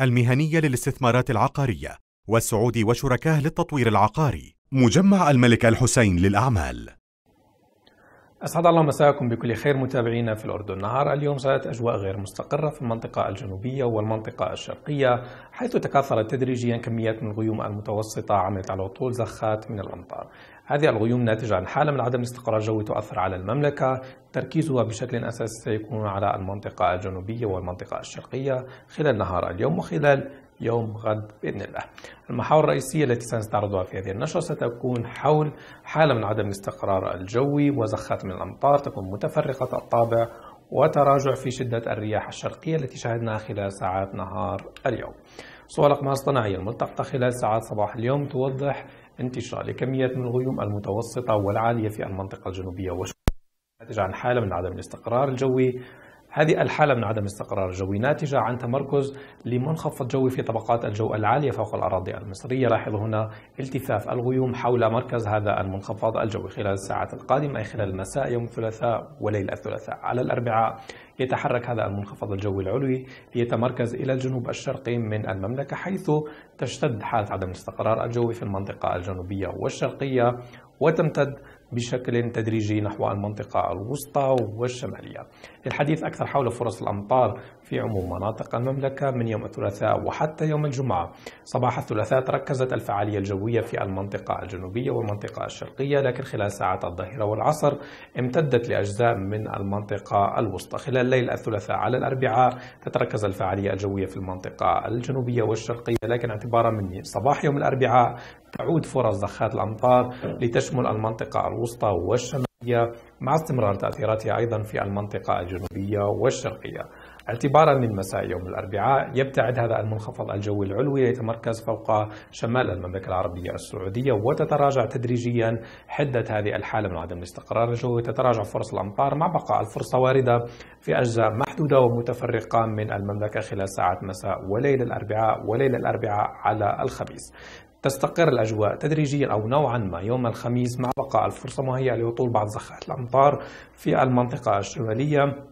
المهنية للاستثمارات العقارية والسعودي وشركاه للتطوير العقاري مجمع الملك الحسين للأعمال أسعد الله مساكم بكل خير متابعينا في الأردن نهار اليوم صارت أجواء غير مستقرة في المنطقة الجنوبية والمنطقة الشرقية حيث تكاثرت تدريجيا كميات من الغيوم المتوسطة عملت على طول زخات من الأمطار هذه الغيوم ناتجة عن حالة من عدم الاستقرار الجوي تؤثر على المملكة تركيزها بشكل أساسي سيكون على المنطقة الجنوبية والمنطقة الشرقية خلال نهار اليوم وخلال يوم غد باذن الله. المحاور الرئيسيه التي سنستعرضها في هذه النشره ستكون حول حاله من عدم الاستقرار الجوي وزخات من الامطار تكون متفرقه الطابع وتراجع في شده الرياح الشرقيه التي شاهدناها خلال ساعات نهار اليوم. صور الأقمار الصناعية الملتقطة خلال ساعات صباح اليوم توضح انتشار لكميات من الغيوم المتوسطة والعالية في المنطقة الجنوبية والشرقيه ناتج عن حالة من عدم الاستقرار الجوي هذه الحالة من عدم استقرار جوي ناتجة عن تمركز لمنخفض جوي في طبقات الجو العالية فوق الأراضي المصرية لاحظ هنا التفاف الغيوم حول مركز هذا المنخفض الجوي خلال الساعات القادمة أي خلال مساء يوم الثلاثاء وليلة الثلاثاء على الأربعاء يتحرك هذا المنخفض الجوي العلوي ليتمركز إلى الجنوب الشرقي من المملكة حيث تشتد حالة عدم الاستقرار الجوي في المنطقة الجنوبية والشرقية وتمتد بشكل تدريجي نحو المنطقة الوسطى والشمالية للحديث أكثر حول فرص الأمطار في عموم مناطق المملكة من يوم الثلاثاء وحتى يوم الجمعة صباح الثلاثاء تركزت الفعالية الجوية في المنطقة الجنوبية والمنطقة الشرقية لكن خلال ساعات الظهيرة والعصر امتدت لأجزاء من المنطقة الوسطى خلال ليل الثلاثاء على الأربعاء تتركز الفعالية الجوية في المنطقة الجنوبية والشرقية لكن اعتبارا من صباح يوم الأربعاء تعود فرص ضخات الأمطار لتشمل المنطقة الوسطى والشمالية مع استمرار تأثيراتها أيضا في المنطقة الجنوبية والشرقية اعتبارا من مساء يوم الأربعاء يبتعد هذا المنخفض الجوي العلوي ليتمركز فوق شمال المملكة العربية السعودية وتتراجع تدريجيا حدة هذه الحالة من عدم الاستقرار الجوي تتراجع فرص الأمطار مع بقاء الفرصة واردة في أجزاء محدودة ومتفرقة من المملكة خلال ساعات مساء وليل الأربعاء وليل الأربعاء على الخميس تستقر الأجواء تدريجيا أو نوعا ما يوم الخميس مع بقاء الفرصة مهيئة لهطول بعض زخات الأمطار في المنطقة الشمالية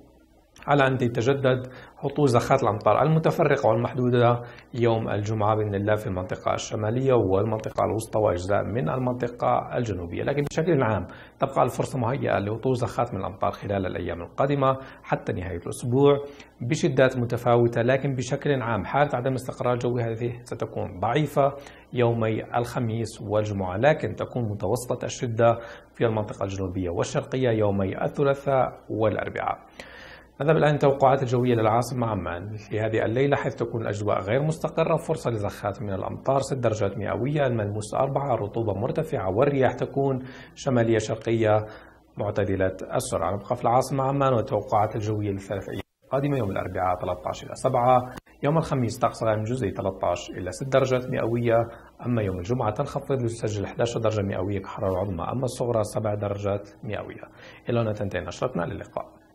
على أن تتجدد هطول زخات الأمطار المتفرقة والمحدودة يوم الجمعة بإذن الله في المنطقة الشمالية والمنطقة الوسطى وأجزاء من المنطقة الجنوبية لكن بشكل عام تبقى الفرصة مهيئة لهطول زخات من الأمطار خلال الأيام القادمة حتى نهاية الأسبوع بشدات متفاوتة لكن بشكل عام حالة عدم استقرار الجوي هذه ستكون ضعيفة يومي الخميس والجمعة لكن تكون متوسطة الشدة في المنطقة الجنوبية والشرقية يومي الثلاثاء والأربعاء نذهب الآن توقعات الجوية للعاصمة عمان في هذه الليلة حيث تكون الأجواء غير مستقرة فرصة لزخات من الأمطار 6 درجات مئوية الملموس 4 رطوبة مرتفعة والرياح تكون شمالية شرقية معتدلة السرعة نبقى في العاصمة عمان والتوقعات الجوية للثلاث أيام القادمة يوم الأربعاء 13 إلى 7 يوم الخميس طقس غير جزئي 13 إلى 6 درجات مئوية أما يوم الجمعة تنخفض وتسجل 11 درجة مئوية كحرارة عظمى أما الصغرى 7 درجات مئوية إلى هنا تنتهي نشرتنا للقاء